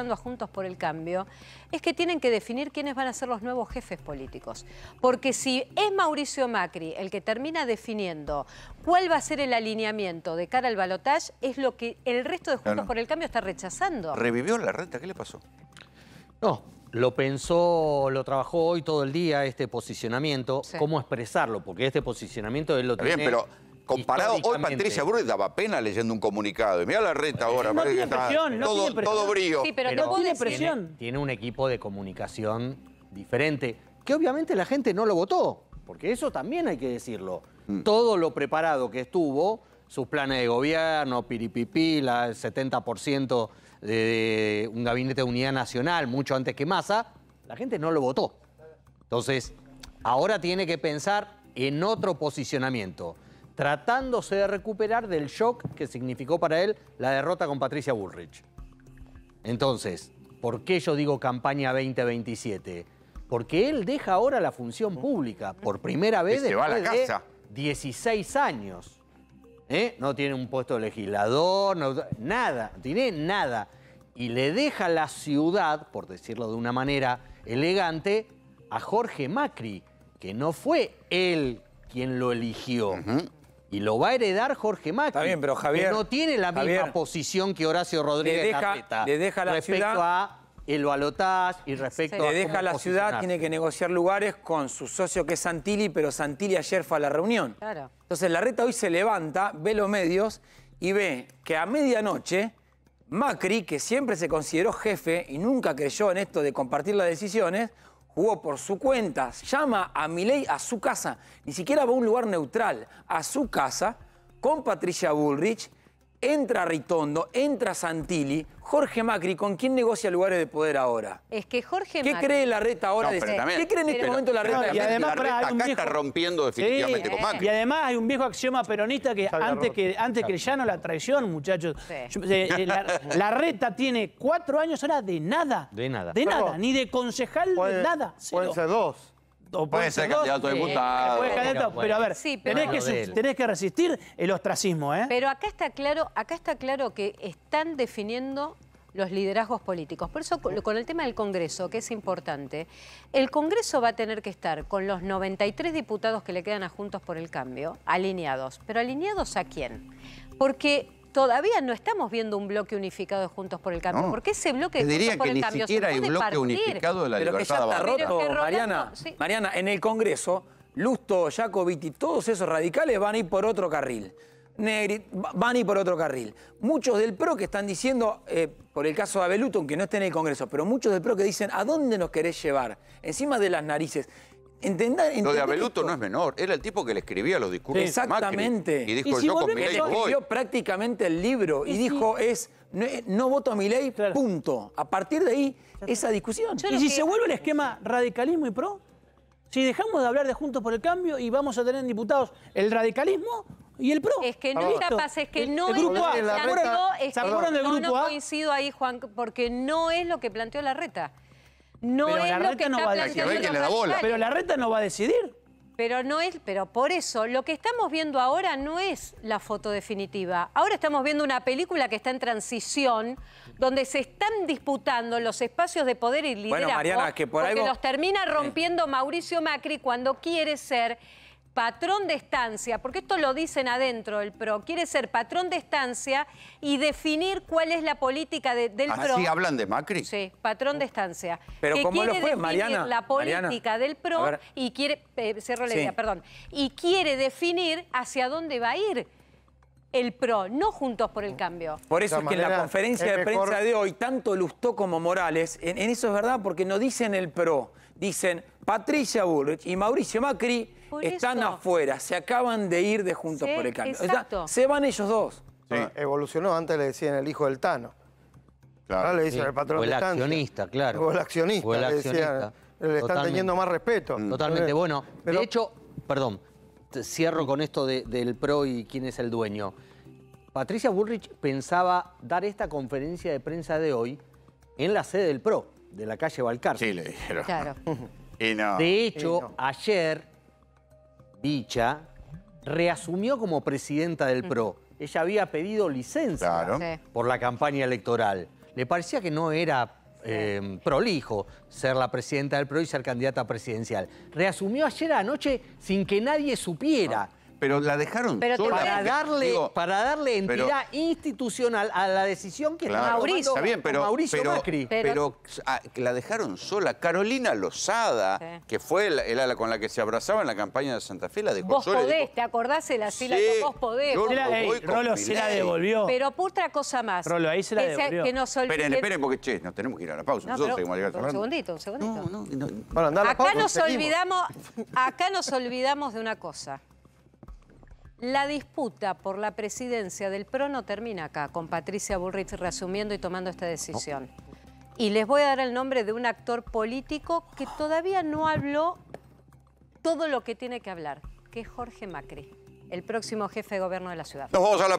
a Juntos por el Cambio, es que tienen que definir quiénes van a ser los nuevos jefes políticos. Porque si es Mauricio Macri el que termina definiendo cuál va a ser el alineamiento de cara al balotaje, es lo que el resto de Juntos por el Cambio está rechazando. ¿Revivió la renta? ¿Qué le pasó? No, lo pensó, lo trabajó hoy todo el día este posicionamiento, cómo expresarlo, porque este posicionamiento él lo tiene. Bien, pero comparado, hoy Patricia Burri daba pena leyendo un comunicado. mira la reta ahora. No todo, todo brío. Sí, pero, no tiene presión. Tiene, un equipo de comunicación diferente, que obviamente la gente no lo votó, porque eso también hay que decirlo. Mm. Todo lo preparado que estuvo, sus planes de gobierno, piripipi, el 70% de un gabinete de unidad nacional, mucho antes que Massa, la gente no lo votó. Entonces, ahora tiene que pensar en otro posicionamiento tratándose de recuperar del shock que significó para él la derrota con Patricia Bullrich. Entonces, ¿por qué yo digo campaña 2027? Porque él deja ahora la función pública por primera vez desde 16 años. ¿Eh? No tiene un puesto de legislador, nada, no tiene nada. Y le deja la ciudad, por decirlo de una manera elegante, a Jorge Macri, que no fue él quien lo eligió. Y lo va a heredar Jorge Macri. Está bien, pero Javier. Que no tiene la misma posición que Horacio Rodríguez le deja, le deja la ciudad, a el y respecto a. deja la ciudad, tiene que negociar lugares con su socio que es Santilli, pero Santilli ayer fue a la reunión. Entonces la reta hoy se levanta, ve los medios y ve que a medianoche. Macri, que siempre se consideró jefe y nunca creyó en esto de compartir las decisiones, jugó por su cuenta, llama a miley a su casa, ni siquiera va a un lugar neutral, a su casa, con Patricia Bullrich entra Ritondo, entra Santilli, Jorge Macri, ¿con quién negocia lugares de poder ahora? Es que Jorge Macri... ¿Qué cree la reta ahora? No, de... Este- ¿Qué cree en este momento la reta? y además, acá está rompiendo definitivamente con Macri. Y además hay un viejo axioma peronista que antes, que antes que ya no la traición, muchachos. Eh, eh, la, reta tiene cuatro años ahora de nada. De nada. De nada, ni de concejal, de nada. Pueden ser dos o puede ser candidato a diputado. pero, a ver, tenés, que, resistir el ostracismo. ¿eh? Pero acá está, claro, acá está claro que están definiendo los liderazgos políticos. Por eso, con el tema del Congreso, que es importante, el Congreso va a tener que estar con los 93 diputados que le quedan a Juntos por el Cambio, alineados. ¿Pero alineados a quién? Porque todavía no estamos viendo un bloque unificado de Juntos por el Cambio. ¿Por porque ese bloque Juntos diría que ni siquiera hay un bloque unificado de la libertad. está Mariana. Mariana, en el Congreso, Lusto, y todos esos radicales van a ir por otro carril. Van a ir por otro carril. Muchos del PRO que están diciendo, eh, por el caso de Abeluto, aunque no esté en el Congreso, pero muchos del PRO que dicen, ¿a dónde nos querés llevar? Encima de las narices lo de Abeluto no es menor, era el tipo que le escribía los discursos. exactamente. y dijo, yo Escribió prácticamente el libro y, dijo, es no, eh, voto a mi ley, punto. A partir de ahí, esa discusión. y si se vuelve el esquema radicalismo y pro, si dejamos de hablar de Juntos por el Cambio y vamos a tener diputados el radicalismo y el PRO. Es que no es es que no es lo que planteó... no, no coincido ahí, Juan, porque no es lo que planteó la reta. No es la lo no va a decidir. Pero la reta no va a decidir. Pero no es, pero por eso, lo que estamos viendo ahora no es la foto definitiva. Ahora estamos viendo una película que está en transición, donde se están disputando los espacios de poder y liderazgo. que porque los termina eh. rompiendo Mauricio Macri cuando quiere ser patrón de estancia, porque esto lo dicen adentro el PRO, quiere ser patrón de estancia y definir cuál es la política del ah, PRO. ¿Así hablan de Macri? Sí, patrón de estancia. Pero como quiere lo fue, Mariana. La política del PRO y quiere, eh, perdón, y quiere definir hacia dónde va a ir el PRO, no Juntos por el Cambio. Por eso es que en la conferencia de prensa de hoy, tanto Lustó como Morales, en, eso es verdad, porque no dicen el PRO, dicen Patricia Bullrich y Mauricio Macri están afuera, se acaban de ir de Juntos por el Cambio. Exacto. se van ellos dos. evolucionó, antes le decían el hijo del Tano. Claro. Ahora le dicen el patrón el accionista, claro. O el accionista, o el Le, están teniendo más respeto. Totalmente, bueno. De hecho, perdón, cierro con esto del PRO y quién es el dueño. Patricia Bullrich pensaba dar esta conferencia de prensa de hoy en la sede del PRO, de la calle Balcarce. Sí, le dijeron. De hecho, ayer, dicha, reasumió como presidenta del PRO. Mm. Ella había pedido licencia por la campaña electoral. Le parecía que no era eh, prolijo ser la presidenta del PRO y ser candidata presidencial. Reasumió ayer anoche sin que nadie supiera. Ah pero la dejaron sola. Para darle, para darle entidad institucional a la decisión que claro, Mauricio, bien, pero, Mauricio Macri. Pero, ah, la dejaron sola. Carolina Lozada, que fue el ala con la que se abrazaba en la campaña de Santa Fe, la dejó Vos podés, ¿te acordás? La, sí, la vos podés. Yo, Rolo se la devolvió. Pero otra cosa más. Rolo, ahí se la devolvió. esperen, esperen, porque, che, nos tenemos que ir a la pausa. Nosotros un segundito, un segundito. olvidamos, acá nos olvidamos de una cosa. La disputa por la presidencia del PRO no termina acá, con Patricia Bullrich resumiendo y tomando esta decisión. Y les voy a dar el nombre de un actor político que todavía no habló todo lo que tiene que hablar, que es Jorge Macri, el próximo jefe de gobierno de la ciudad. a